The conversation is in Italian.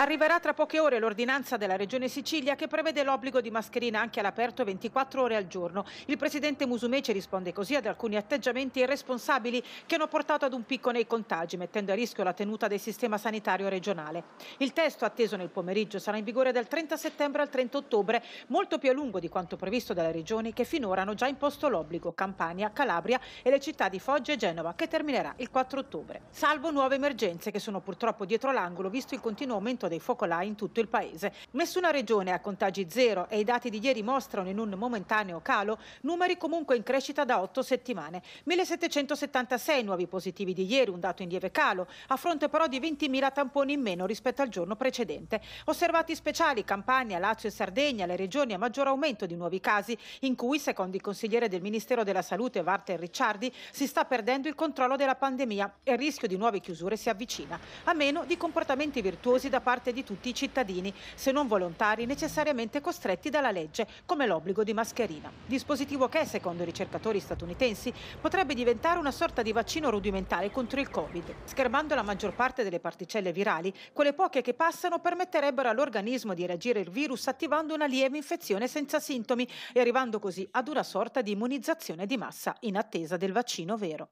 Arriverà tra poche ore l'ordinanza della Regione Sicilia che prevede l'obbligo di mascherina anche all'aperto 24 ore al giorno. Il presidente Musumeci risponde così ad alcuni atteggiamenti irresponsabili che hanno portato ad un picco nei contagi, mettendo a rischio la tenuta del sistema sanitario regionale. Il testo atteso nel pomeriggio sarà in vigore dal 30 settembre al 30 ottobre, molto più a lungo di quanto previsto dalle regioni che finora hanno già imposto l'obbligo Campania, Calabria e le città di Foggia e Genova che terminerà il 4 ottobre. Salvo nuove emergenze che sono purtroppo dietro l'angolo visto il continuo aumento dei focolai in tutto il paese. Nessuna regione ha contagi zero e i dati di ieri mostrano in un momentaneo calo numeri comunque in crescita da otto settimane. 1776 nuovi positivi di ieri, un dato in lieve calo, a fronte però di 20.000 tamponi in meno rispetto al giorno precedente. Osservati speciali Campania, Lazio e Sardegna, le regioni a maggior aumento di nuovi casi, in cui, secondo il consigliere del Ministero della Salute Walter Ricciardi, si sta perdendo il controllo della pandemia e il rischio di nuove chiusure si avvicina, a meno di comportamenti virtuosi da parte parte di tutti i cittadini, se non volontari necessariamente costretti dalla legge, come l'obbligo di mascherina. Dispositivo che, secondo i ricercatori statunitensi, potrebbe diventare una sorta di vaccino rudimentale contro il Covid. Schermando la maggior parte delle particelle virali, quelle poche che passano permetterebbero all'organismo di reagire il virus attivando una lieve infezione senza sintomi e arrivando così ad una sorta di immunizzazione di massa in attesa del vaccino vero.